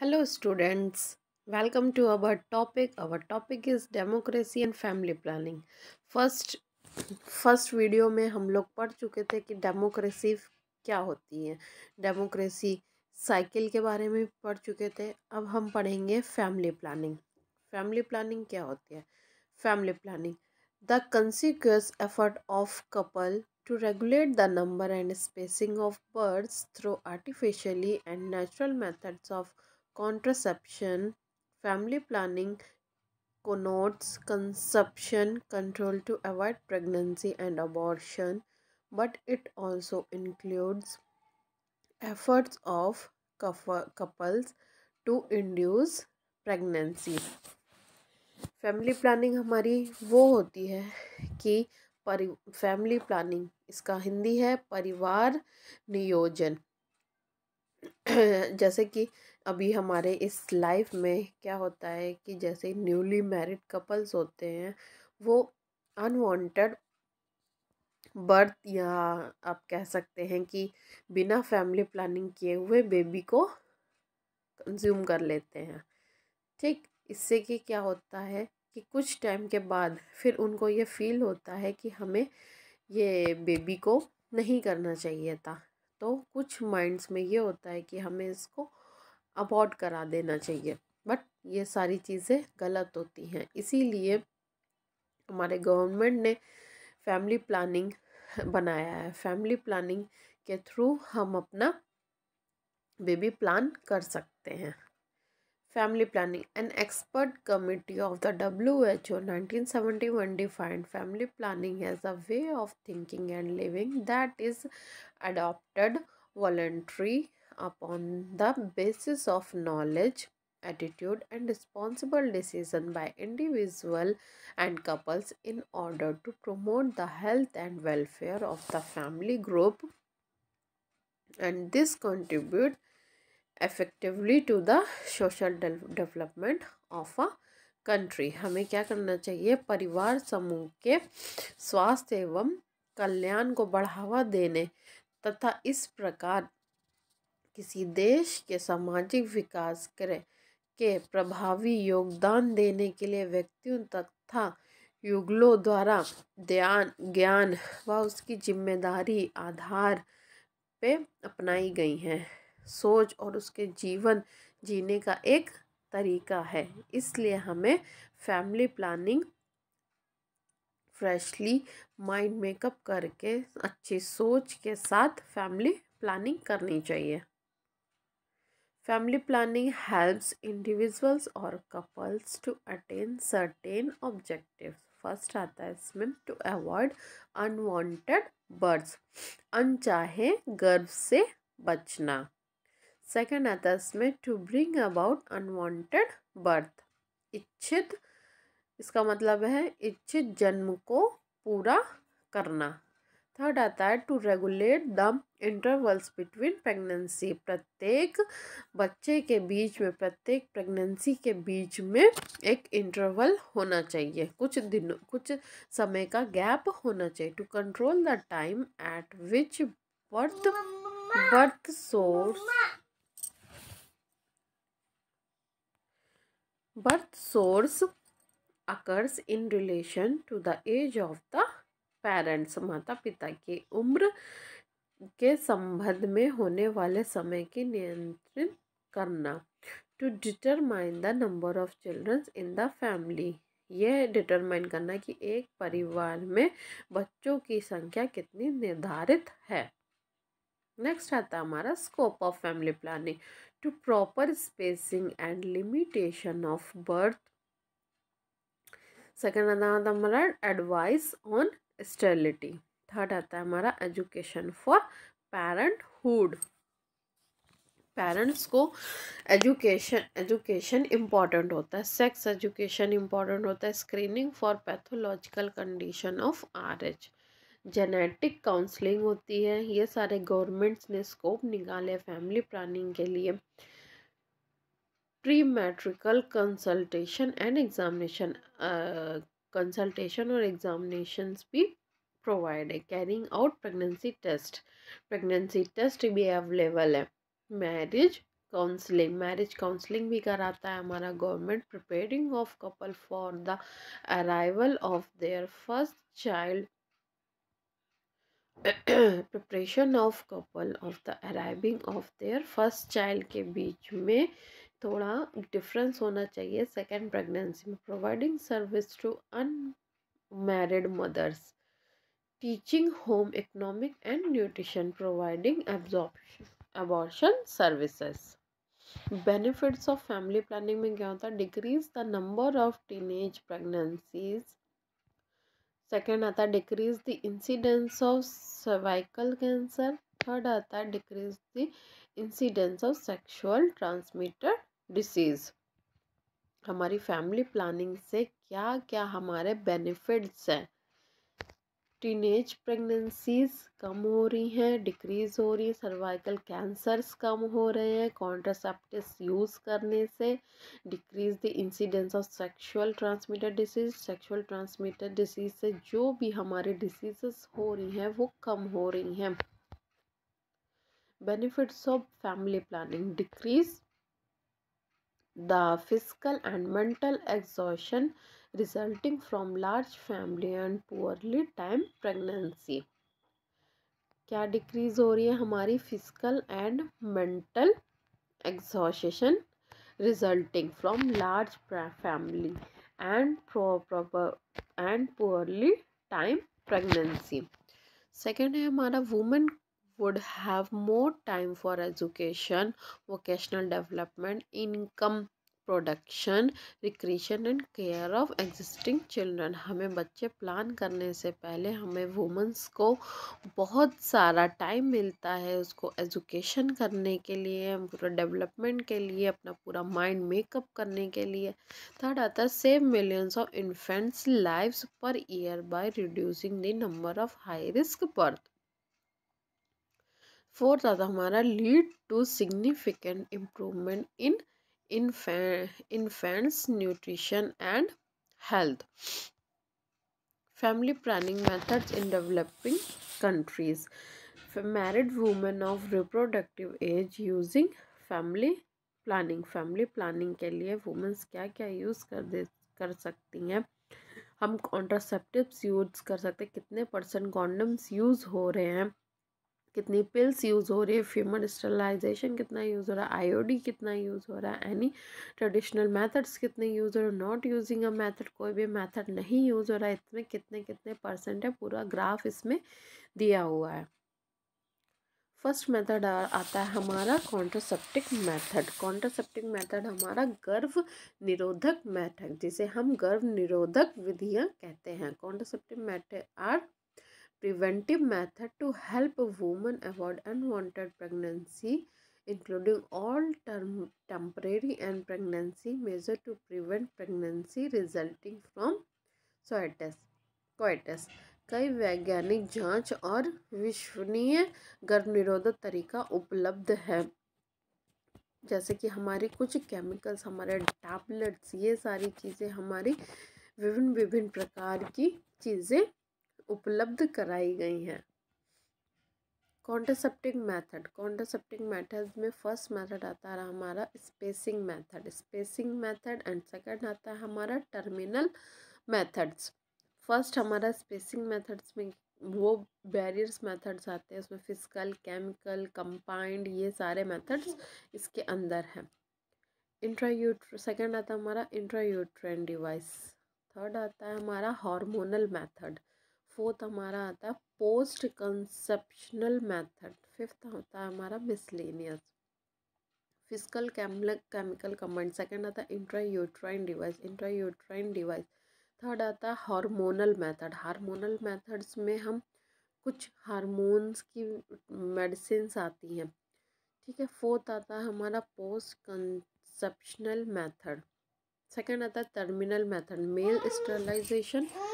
Hello students, welcome to our topic. Our topic is democracy and family planning. First, first video में हम लोग पढ़ चुके थे कि डेमोक्रेसी क्या होती है डेमोक्रेसी साइकिल के बारे में पढ़ चुके थे अब हम पढ़ेंगे फैमिली प्लानिंग फैमिली प्लानिंग क्या होती है family planning the conscious effort of couple to regulate the number and spacing of birds through artificially and natural methods of contraception family planning connotes conception control to avoid pregnancy and abortion but it also includes efforts of couples to induce pregnancy family planning हमारी वो होती है कि परि family planning इसका हिंदी है परिवार नियोजन जैसे कि अभी हमारे इस लाइफ में क्या होता है कि जैसे न्यूली मैरिड कपल्स होते हैं वो अनवांटेड बर्थ या आप कह सकते हैं कि बिना फैमिली प्लानिंग किए हुए बेबी को कंज्यूम कर लेते हैं ठीक इससे कि क्या होता है कि कुछ टाइम के बाद फिर उनको ये फील होता है कि हमें ये बेबी को नहीं करना चाहिए था तो कुछ माइंड्स में ये होता है कि हमें इसको अवॉर्ड करा देना चाहिए बट ये सारी चीज़ें गलत होती हैं इसीलिए हमारे गवर्नमेंट ने फैमिली प्लानिंग बनाया है फैमिली प्लानिंग के थ्रू हम अपना बेबी प्लान कर सकते हैं family planning an expert committee of the W H O nineteen seventy one defined family planning as a way of thinking and living that is adopted voluntarily upon the basis of knowledge attitude and responsible decision by individual and couples in order to promote the health and welfare of the family group and this contribute effectively to the social development of a country हमें क्या करना चाहिए परिवार समूह के स्वास्थ्य एवं कल्याण को बढ़ावा देने तथा इस प्रकार किसी देश के सामाजिक विकास करें के प्रभावी योगदान देने के लिए व्यक्तियों तथा युगलों द्वारा ध्यान ज्ञान व उसकी जिम्मेदारी आधार पे अपनाई गई हैं सोच और उसके जीवन जीने का एक तरीका है इसलिए हमें family planning freshly mind makeup करके अच्छी सोच के साथ फैमिली प्लानिंग करनी चाहिए फैमिली प्लानिंग helps इंडिविजुअल्स और couples to attain certain objective first आता है इसमें टू अवॉइड अनवांटेड बर्ड्स अनचाहे गर्भ से बचना सेकेंड आता है इसमें to bring about unwanted birth इच्छित इसका मतलब है इच्छित जन्म को पूरा करना थर्ड आता है to regulate the intervals between pregnancy प्रत्येक बच्चे के बीच में प्रत्येक प्रेगनेंसी के बीच में एक इंटरवल होना चाहिए कुछ दिनों कुछ समय का गैप होना चाहिए to control the time at which birth birth source birth source occurs in relation to the age of the parents माता पिता की उम्र के संबंध में होने वाले समय की नियंत्रित करना to determine the number of childrens in the family यह डिटरमाइन करना कि एक परिवार में बच्चों की संख्या कितनी निर्धारित है नेक्स्ट आता हमारा scope of family planning to proper spacing and limitation of birth second आता हमारा एडवाइस ऑन स्टेरिलिटी थर्ड आता है हमारा एजुकेशन फॉर पेरेंटहुड पेरेंट्स को एजुकेशन एजुकेशन इम्पॉर्टेंट होता है सेक्स एजुकेशन इम्पॉर्टेंट होता है screening for pathological condition of R H genetic counselling होती है ये सारे गवर्नमेंट्स ने स्कोप निकाले फैमिली प्लानिंग के लिए premarital consultation and examination consultation और एग्जामिनेशंस भी प्रोवाइड है carrying out pregnancy test pregnancy test भी अवेलेबल है मैरिज काउंसलिंग मैरिज काउंसलिंग भी कराता है हमारा government preparing of couple for the arrival of their first child preparation of couple of the arriving of their first child के बीच में थोड़ा डिफरेंस होना चाहिए सेकेंड प्रेगनेंसी में providing service to unmarried mothers teaching home economic and nutrition providing absorption abortion services benefits of family planning में क्या होता है decrease the number of teenage pregnancies second आता है decrease the incidence of cervical cancer third आता है decrease the incidence of sexual transmitter disease हमारी family planning से क्या क्या हमारे बेनिफिट्स हैं टीनेज प्रेगनेंसीज कम हो रही हैं डिक्रीज़ हो रही है सर्वाइकल कैंसर्स कम हो रहे हैं कॉन्ट्रासेप्टिस यूज़ करने से decrease the incidence of sexual transmitted disease sexual transmitted disease से जो भी हमारे डिसीज़ हो रही हैं वो कम हो रही हैं benefits of family planning decrease the physical and mental exhaustion resulting from large family and poorly timed pregnancy क्या डिक्रीज़ हो रही है हमारी physical and mental exhaustion resulting from large family and and poorly time pregnancy second है हमारा women would have more time for education, vocational development, income production recreation and care of existing children हमें बच्चे plan करने से पहले हमें women's को बहुत सारा टाइम मिलता है उसको एजुकेशन करने के लिए पूरा डेवलपमेंट के लिए अपना पूरा माइंड मेकअप करने के लिए थर्ड आता है save millions of infants lives per year by reducing the number of high risk birth fourth आता हमारा lead to significant improvement in infants nutrition and health family planning methods in developing countries married women of reproductive age using family planning family planning के लिए women's क्या क्या use कर दे कर सकती हैं हम कॉन्ट्रासेप्टिव्स यूज़ कर सकते हैं कितने परसेंट कॉन्डम्स यूज़ हो रहे हैं कितनी पिल्स यूज़ हो रही है फ्यूमन स्टरलाइजेशन कितना यूज़ हो रहा है आयोडी कितना यूज़ हो रहा है एनी ट्रेडिशनल मेथड्स कितने यूज़ हो रहे नॉट यूजिंग अ मेथड कोई भी मेथड नहीं यूज़ हो रहा है इसमें कितने कितने परसेंट है पूरा ग्राफ इसमें दिया हुआ है फर्स्ट मेथड आता है हमारा कॉन्ट्रोसेप्टिक मेथड कॉन्ट्रोसेप्टिक मेथड हमारा गर्भ निरोधक मेथड जिसे हम गर्भ निरोधक विधियां कहते हैं contraceptive method are preventive method to help woman avoid unwanted pregnancy including all term temporary and pregnancy major to prevent pregnancy resulting from सोएटस कोएटस कई वैज्ञानिक जांच और विश्वनीय गर्भ निरोधक तरीका उपलब्ध है जैसे कि हमारी कुछ केमिकल्स हमारे टैबलेट्स ये सारी चीज़ें हमारी विभिन्न विभिन्न प्रकार की चीज़ें उपलब्ध कराई गई हैं कॉन्ट्रासेप्टिव मेथड कॉन्टासेप्टिक मेथड में फर्स्ट मेथड आता है हमारा spacing method spacing method and second आता है हमारा टर्मिनल मेथड्स फर्स्ट हमारा स्पेसिंग मेथड्स में वो बैरियर्स मेथड्स आते हैं उसमें फिजिकल केमिकल कंपाइंड ये सारे मेथड्स इसके अंदर हैं इंट्रायूट्र सेकेंड आता है हमारा इंट्रायूट्रेन डिवाइस थर्ड आता है हमारा हार्मोनल मेथड फोर्थ तो हमारा आता है पोस्ट कंसेप्शनल मेथड फिफ्थ होता है हमारा miscellaneous physical chemical combined second आता है intra uterine device intra uterine device third आता है हार्मोनल मेथड हार्मोनल मेथड्स में हम कुछ हार्मोन्स की मेडिसिन आती हैं ठीक है फोर्थ आता है हमारा पोस्ट कंसेप्शनल मेथड सेकेंड आता है टर्मिनल मेथड मेल स्टरलाइजेशन